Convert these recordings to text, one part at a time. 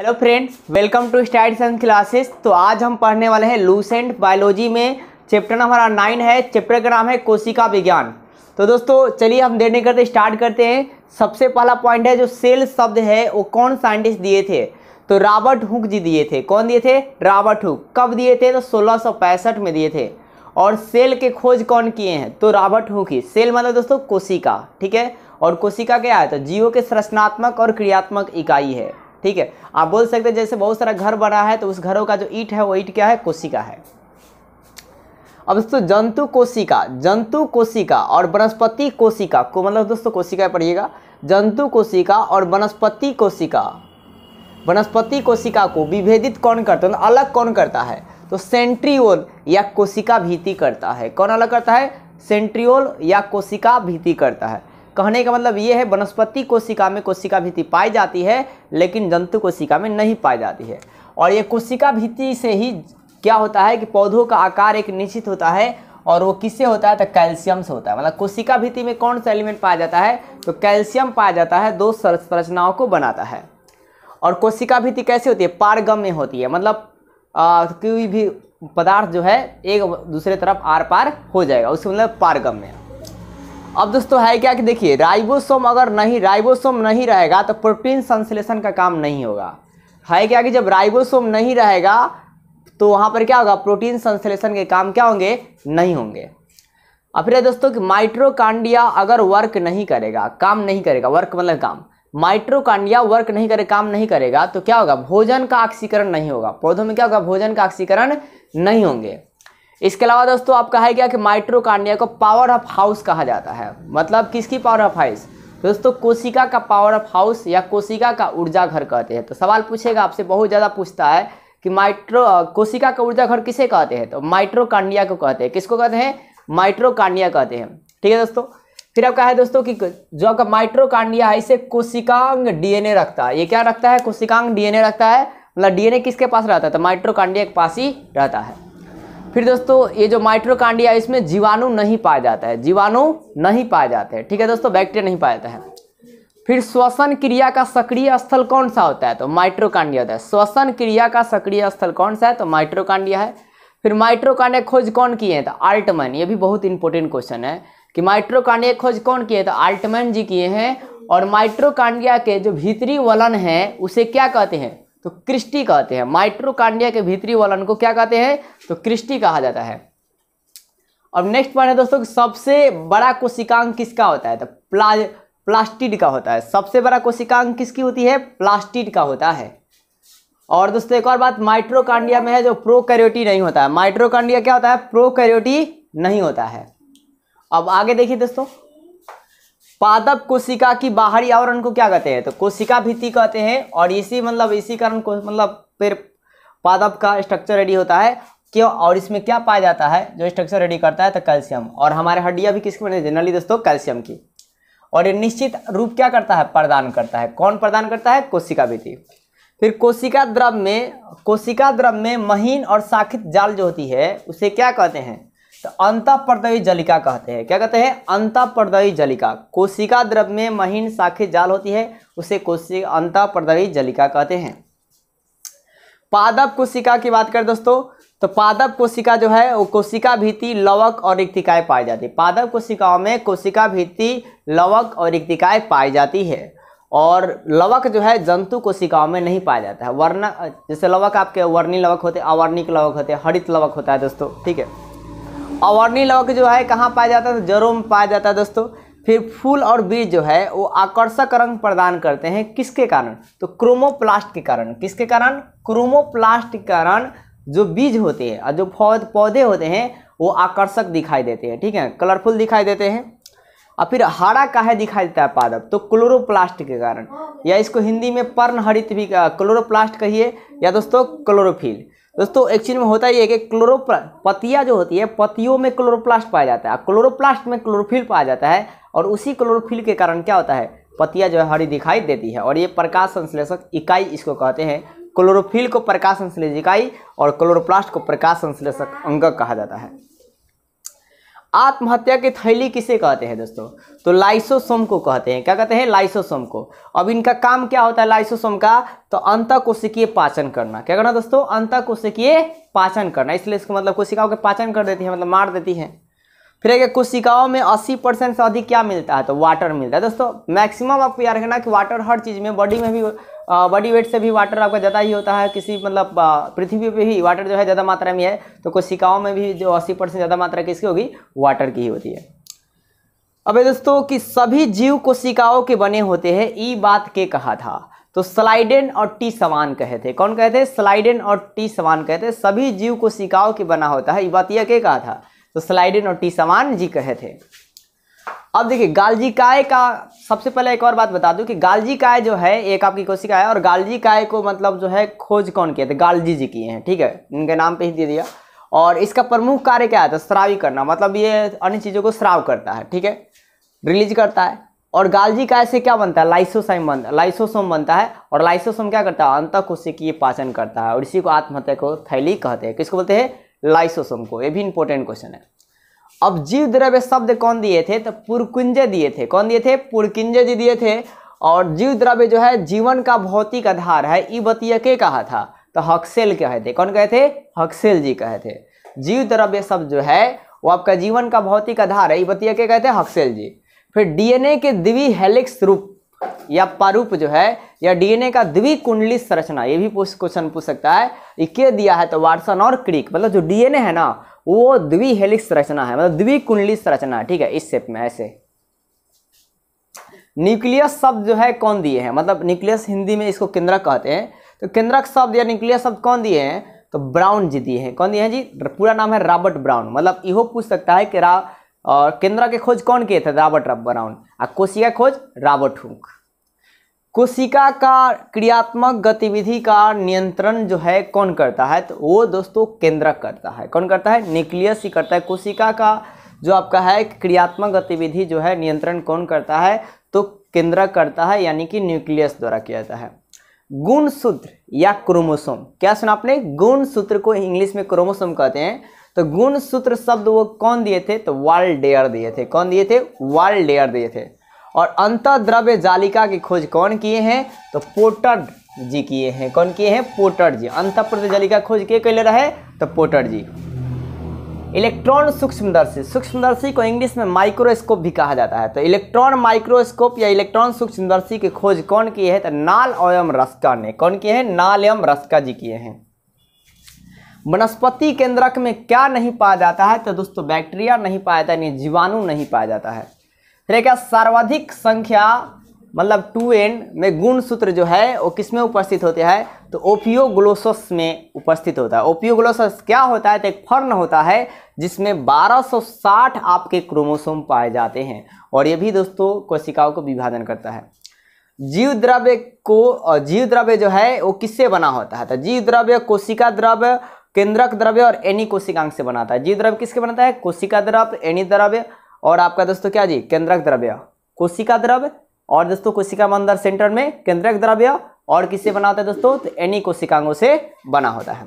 hello friends welcome to stride and classes तो आज हम पढ़ने वाले हैं लूसेंट बायोलॉजी में चैप्टर नंबर नाइन है चैप्टर का नाम है कोशिका विज्ञान तो दोस्तों चलिए हम देने करते स्टार्ट करते हैं सबसे पहला पॉइंट है जो सेल शब्द है वो कौन साइंटिस्ट दिए थे तो रॉबर्ट हुक जी दिए थे कौन दिए थे रॉबर्ट हुक कब दिए थे तो सोलह में दिए थे और सेल के खोज कौन किए हैं तो रॉबर्ट हुक ही सेल मतलब दोस्तों कोशिका ठीक है और कोशिका क्या है तो जीवो के संरचनात्मक और क्रियात्मक इकाई है ठीक है आप बोल सकते हैं जैसे बहुत सारा घर बना है तो उस घरों का जो ईट है वो ईट क्या है कोशिका है अब दोस्तों जंतु कोशिका जंतु कोशिका और वनस्पति कोशिका को मतलब दोस्तों कोशिका पढ़िएगा जंतु कोशिका और वनस्पति कोशिका वनस्पति कोशिका को विभेदित कौन करता है तो अलग कौन करता है तो सेंट्रियोल या कोशिका भीति करता है कौन अलग करता है सेंट्रियोल या कोशिका भीति करता है कहने का मतलब ये है वनस्पति कोशिका में कोशिका भीति पाई जाती है लेकिन जंतु कोशिका में नहीं पाई जाती है और ये कोशिका भीति से ही क्या होता है कि पौधों का आकार एक निश्चित होता है और वो किससे होता है तो कैल्शियम से होता है मतलब कोशिका भीति में कौन सा एलिमेंट पाया जाता है तो कैल्शियम पाया जाता है दो संरचनाओं को बनाता है और कोशिका भीति कैसे होती है पारगम्य होती है मतलब कोई भी पदार्थ जो है एक दूसरे तरफ आर पार हो जाएगा उसके मतलब पारगम्य अब दोस्तों है क्या कि देखिए राइबोसोम अगर नहीं राइबोसोम नहीं रहेगा तो प्रोटीन संश्लेषण का काम नहीं होगा है क्या कि जब राइबोसोम नहीं रहेगा तो वहाँ पर क्या होगा प्रोटीन संश्लेषण के काम क्या होंगे नहीं होंगे अब फिर दोस्तों कि माइट्रोकांडिया अगर वर्क नहीं करेगा काम नहीं करेगा वर्क मतलब काम माइट्रोकांडिया वर्क नहीं करे काम नहीं करेगा तो क्या होगा भोजन का ऑक्सीकरण नहीं होगा पौधों में क्या होगा भोजन का ऑक्सीकरण नहीं होंगे इसके अलावा दोस्तों आपका है क्या कि माइट्रोकांडिया को पावर ऑफ हाउस कहा जाता है मतलब किसकी पावर ऑफ हाउस दोस्तों कोशिका का पावर ऑफ हाउस या कोशिका का ऊर्जा घर कहते हैं तो सवाल पूछेगा आपसे बहुत ज़्यादा पूछता है कि माइट्रो कोशिका का ऊर्जा घर किसे कहते हैं तो माइट्रोकांडिया को कहते हैं किसको कहते हैं माइट्रोकांडिया कहते हैं ठीक है दोस्तों फिर आपका है दोस्तों कि जो आपका माइट्रोकांडिया है इसे कोशिकांग डीएनए रखता है ये क्या रखता है कोशिकांग डीएनए रखता है मतलब डीएनए किसके पास रहता है तो माइट्रोकांडिया के पास ही रहता है फिर दोस्तों ये जो माइट्रोकांडिया इसमें जीवाणु नहीं पाया जाता है जीवाणु नहीं पाए जाते हैं ठीक है दोस्तों बैक्टीरिया नहीं पाया जाता है फिर श्वसन क्रिया का सक्रिय स्थल कौन सा होता है तो माइट्रोकांडिया होता है श्वसन क्रिया का सक्रिय स्थल कौन सा है तो माइट्रोकांडिया है फिर माइट्रोकांडिया खोज कौन किए हैं तो आल्टमैन ये भी बहुत इंपॉर्टेंट क्वेश्चन है कि माइट्रोकांडिया खोज कौन किए हैं तो आल्टमैन जी किए हैं और माइट्रोकांडिया के जो भीतरी वलन है उसे क्या कहते हैं तो क्रिस्टी कहते हैं माइट्रोकांडिया के भीतरी वलन को क्या कहते हैं तो क्रिस्टी कहा जाता है अब नेक्स्ट पॉइंट है दोस्तों सबसे बड़ा कोशिकांग किसका होता है तो प्ला प्लास्टिड का होता है सबसे बड़ा कोशिकांग किसकी होती है प्लास्टिड का होता है और दोस्तों एक और बात माइट्रोकांडिया में है जो प्रोकैरियोटी नहीं होता है माइट्रोकांडिया क्या होता है प्रोकैरियोटी नहीं होता है अब आगे देखिए दोस्तों पादप कोशिका की बाहरी आवरण को क्या कहते हैं तो कोशिका भित्ति कहते हैं और इसी मतलब इसी कारण मतलब फिर पादप का स्ट्रक्चर रेडी होता है क्यों और इसमें क्या पाया जाता है जो स्ट्रक्चर रेडी करता है तो कैल्शियम और हमारे हड्डियाँ भी किसकी बने जनरली दोस्तों कैल्शियम की और ये निश्चित रूप क्या करता है प्रदान करता है कौन प्रदान करता है कोशिका भित्ति फिर कोशिका द्रव में कोशिका द्रव में महीन और शाखित जाल जो होती है उसे क्या कहते हैं तो अंतापर्दयी जलिका कहते हैं क्या कहते हैं अंतापर्दयी जलिका कोशिका द्रव में महीन शाखे जाल होती है उसे कोशि अंतापर्दयी जलिका कहते हैं पादप कोशिका की बात करें दोस्तों तो पादप कोशिका जो है वो कोशिका भीति लवक और रिक्तिकाय पाई जाती है पादप कोशिकाओं में कोशिका भीति लवक और रिक्तिकाय पाई जाती है और लवक जो है जंतु कोशिकाओं में नहीं पाया जाता है वर्ण जैसे लवक आपके वर्णी लवक होते अवर्णिक लवक होते हरित लवक होता है दोस्तों ठीक है अवर्णी लवक जो है कहाँ पाया जाता है तो जड़ों में पाया जाता है दोस्तों फिर फूल और बीज जो है वो आकर्षक रंग प्रदान करते हैं किसके कारण तो क्रोमोप्लास्ट के कारण किसके कारण क्रोमोप्लास्ट के कारण जो बीज होते हैं और जो पौधे होते हैं वो आकर्षक दिखाई देते हैं ठीक है कलरफुल दिखाई देते हैं और फिर हरा काहे दिखाई देता है पादप तो क्लोरोप्लास्ट के कारण या इसको हिंदी में पर्णहरित भी क्लोरोप्लास्ट कहिए या दोस्तों क्लोरोफिल दोस्तों एक्चुअली में होता ही है कि क्लोरोप्ला पतिया जो होती है पतियों में क्लोरोप्लास्ट पाया जाता है क्लोरोप्लास्ट में क्लोरोफिल पाया जाता है और उसी क्लोरोफिल के कारण क्या होता है पतिया जो है हरी दिखाई देती है और ये प्रकाश संश्लेषक इकाई इसको कहते हैं क्लोरोफिल को प्रकाश संश्लेषक इकाई और क्लोरोप्लास्ट को प्रकाश संश्लेषक अंग कहा जाता है आत्महत्या की थैली किसे कहते हैं दोस्तों तो लाइसोसोम को कहते हैं क्या कहते हैं लाइसोसोम को अब इनका काम क्या होता है लाइसोसोम का तो कोशिकीय पाचन करना क्या करना दोस्तों अंत कोशिकीय पाचन करना इसलिए इसको मतलब कोशिकाओं के पाचन कर देती है मतलब मार देती है फिर एक कोशिकाओं में 80 परसेंट से अधिक क्या मिलता है तो वाटर मिलता है दोस्तों मैक्सिमम आपको याद रखना कि वाटर हर चीज़ में बॉडी में भी बॉडी वेट से भी वाटर आपका ज़्यादा ही होता है किसी मतलब पृथ्वी पे भी वाटर जो है ज़्यादा मात्रा में है तो कोशिकाओं में भी जो अस्सी परसेंट ज़्यादा मात्रा किसकी होगी वाटर की ही होती है अब दोस्तों कि सभी जीव कोशिकाओं के बने होते हैं ई बात के कहा था तो स्लाइडेन और टी समान कहे थे कौन कहे थे स्लाइडेन और टी समान कहे थे सभी जीव कोशिकाओं के बना होता है ये बात यह के कहा था तो स्लाइडेन और टी सामान जी कहे थे अब देखिए गालजी काय का सबसे पहले एक और बात बता दूं कि गालजी काय जो है एक आपकी कोशिका है और गालजी काय को मतलब जो है खोज कौन किया था गालजी जी किए हैं ठीक है इनके नाम पे ही दे दिया और इसका प्रमुख कार्य क्या था श्रावी तो करना मतलब ये अन्य चीज़ों को श्राव करता है ठीक है रिलीज करता है और गालजी काय से क्या बनता है लाइसोसाइम बनता है लाइसोसोम बनता है और लाइसोसोम क्या करता है अंत कोशिकीय पाचन करता है और इसी को आत्महत्या को थैली कहते हैं किसको बोलते हैं लाइसोसोम को ये भी इंपॉर्टेंट क्वेश्चन है अब जीव द्रव्य शब्द कौन दिए थे तो पुरकुंजे दिए थे कौन दिए थे पुरकुंजे जी दिए थे और जीव द्रव्य जो है जीवन का भौतिक आधार है ई बतिया के कहा था तो हक्सेल कहे थे कौन कहे थे हक्सेल जी कहे थे जीव द्रव्य शब्द जो है वो आपका जीवन का भौतिक आधार है ई बतिया के कहे थे हक्सेल जी फिर डीएनए के द्वि हेलिक्स रूप या प्रारूप जो है या डीएनए का कुंडली संरचना ये भी क्वेश्चन पूछ सकता है इके दिया है तो वाटसन और क्रिक मतलब जो डीएनए है ना वो द्विहेलिक्स संरचना है मतलब द्वि कुंडली संरचना ठीक है इस शेप में ऐसे न्यूक्लियस शब्द जो है कौन दिए हैं मतलब न्यूक्लियस हिंदी में इसको केंद्रक कहते हैं तो केंद्रक शब्द या न्यूक्लियस शब्द कौन दिए हैं तो ब्राउन जी दिए हैं कौन दिए हैं जी पूरा नाम है रॉबर्ट ब्राउन मतलब यहो पूछ सकता है कि रा और केंद्रा के खोज कौन किए थे रॉबर्ट ब्राउन आ कोशिका खोज रॉबर्ट हुक कोशिका का क्रियात्मक गतिविधि का नियंत्रण जो है कौन करता है तो वो दोस्तों केंद्र करता है कौन करता है न्यूक्लियस ही करता है कोशिका का जो आपका है क्रियात्मक गतिविधि जो है नियंत्रण कौन करता है तो केंद्र करता है यानी कि न्यूक्लियस द्वारा किया जाता है गुण सूत्र या क्रोमोसोम क्या सुना आपने गुण सूत्र को इंग्लिश में क्रोमोसोम कहते हैं तो गुण सूत्र शब्द वो कौन दिए थे तो वाल डेयर दिए थे कौन दिए थे वाल डेयर दिए थे और अंत द्रव्य जालिका की खोज कौन किए हैं तो पोटर जी किए हैं कौन किए हैं पोटर जी अंत जालिका खोज के कैले रहे तो पोटर जी इलेक्ट्रॉन सूक्ष्मदर्शी सूक्ष्मदर्शी को इंग्लिश में माइक्रोस्कोप भी कहा जाता है तो इलेक्ट्रॉन माइक्रोस्कोप या इलेक्ट्रॉन सूक्ष्मदर्शी की खोज कौन की है तो नाल ओयम रस्का ने कौन किए हैं नाल एवं रस्का जी किए हैं वनस्पति केंद्रक में क्या नहीं पाया जाता है तो दोस्तों बैक्टीरिया नहीं पाया जाता है जीवाणु नहीं पाया जाता है फिर क्या सर्वाधिक संख्या मतलब टू एन में गुण सूत्र जो है वो किसमें उपस्थित होते हैं तो ओपियोग्लोसस में उपस्थित होता है ओपियोग्लोसस क्या होता है तो एक फर्न होता है जिसमें 1260 आपके क्रोमोसोम पाए जाते हैं और ये भी दोस्तों कोशिकाओं को विभाजन करता है जीव द्रव्य को जीव द्रव्य जो है वो किससे बना होता है तो जीव द्रव्य कोशिका द्रव्य केंद्रक द्रव्य और एनी कोशिकांग से बनाता है जी द्रव्य किसके बनाता है कोशिका द्रव्य एनी द्रव्य और आपका दोस्तों क्या जी केंद्रक द्रव्य कोशिका द्रव्य और दोस्तों कोशिका मंदर सेंटर में केंद्रक द्रव्य और किससे बनाता है दोस्तों तो एनी कोशिकांगों से बना होता है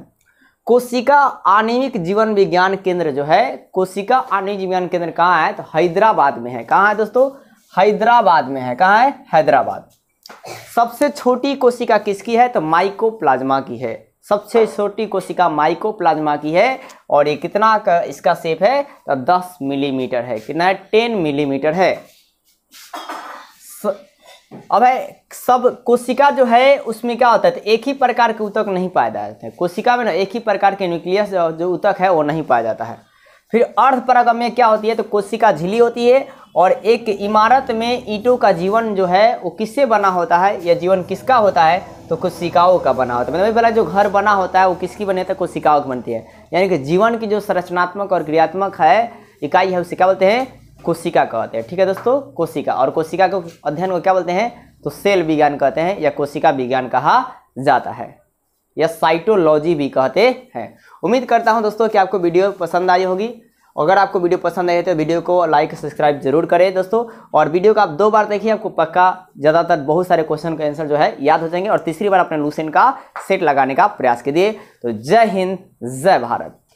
कोशिका आणविक जीवन विज्ञान केंद्र जो है कोशिका आणविक विज्ञान केंद्र कहाँ है तो हैदराबाद में है कहाँ है दोस्तों हैदराबाद में है कहाँ है हैदराबाद सबसे छोटी कोशिका किसकी है तो माइकोप्लाज्मा की है सबसे छोटी कोशिका माइकोप्लाज्मा की है और ये कितना का इसका सेप है तो 10 मिलीमीटर है कितना है 10 मिलीमीटर है स, अब है सब कोशिका जो है उसमें क्या होता है तो एक ही प्रकार के उतक नहीं पाया जाते हैं कोशिका में ना एक ही प्रकार के न्यूक्लियस जो उतक है वो नहीं पाया जाता है फिर अर्थ परग में क्या होती है तो कोशिका झिली होती है और एक इमारत में ईंटों का जीवन जो है वो किससे बना होता है या जीवन किसका होता है तो कोशिकाओं का बना होता है मतलब पहला जो घर बना होता है वो किसकी होता तो कोशिकाओं की बनती है यानी कि जीवन की जो संरचनात्मक और क्रियात्मक है इकाई है उसे क्या बोलते हैं कोशिका कहते हैं ठीक है दोस्तों कोशिका और कोशिका के अध्ययन को क्या बोलते हैं तो सेल विज्ञान कहते हैं या कोशिका विज्ञान कहा जाता है या साइटोलॉजी भी कहते हैं उम्मीद करता हूँ दोस्तों कि आपको वीडियो पसंद आई होगी अगर आपको वीडियो पसंद आई तो वीडियो को लाइक सब्सक्राइब जरूर करें दोस्तों और वीडियो का आप दो बार देखिए आपको पक्का ज़्यादातर बहुत सारे क्वेश्चन का आंसर जो है याद हो जाएंगे और तीसरी बार अपने लूसिन का सेट लगाने का प्रयास कीजिए तो जय हिंद जय भारत